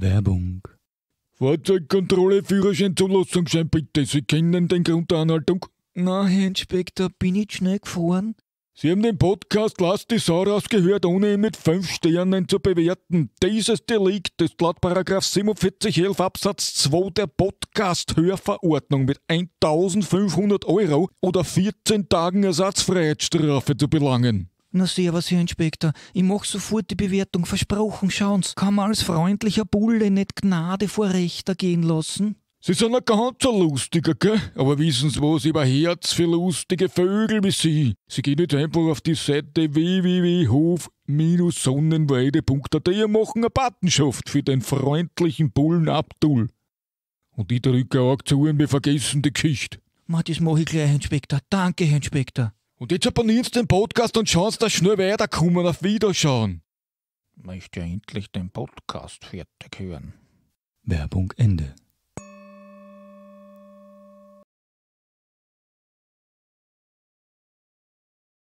Werbung. Fahrzeugkontrolle, Führerschein, Zulassungsschein, bitte. Sie kennen den Grund der Anhaltung? Na, Herr Inspektor, bin ich schnell gefahren? Sie haben den Podcast Lass die Sau rausgehört, ohne ihn mit fünf Sternen zu bewerten. Dieses Delikt ist laut Paragraph 4711 Absatz 2 der Podcast-Hörverordnung mit 1500 Euro oder 14 Tagen Ersatzfreiheitsstrafe zu belangen. Na sehr was, Herr Inspektor. Ich mach sofort die Bewertung. Versprochen, schauen Sie. Kann man als freundlicher Bulle nicht Gnade vor Rechter gehen lassen? Sie sind ein ganz so lustiger, gell? Aber wissen Sie was über Herz für lustige Vögel wie Sie? Sie gehen nicht einfach auf die Seite www.hof-sonnenweide.at und machen eine Patenschaft für den freundlichen Bullen Abdul. Und ich drücke auch zu und wir vergessen die Geschichte. Ma, das mache ich gleich, Herr Inspektor. Danke, Herr Inspektor. Und jetzt abonniert den Podcast und schaut, dass schnell weiterkommen. Auf Wiederschauen. Möchte endlich den Podcast fertig hören. Werbung Ende.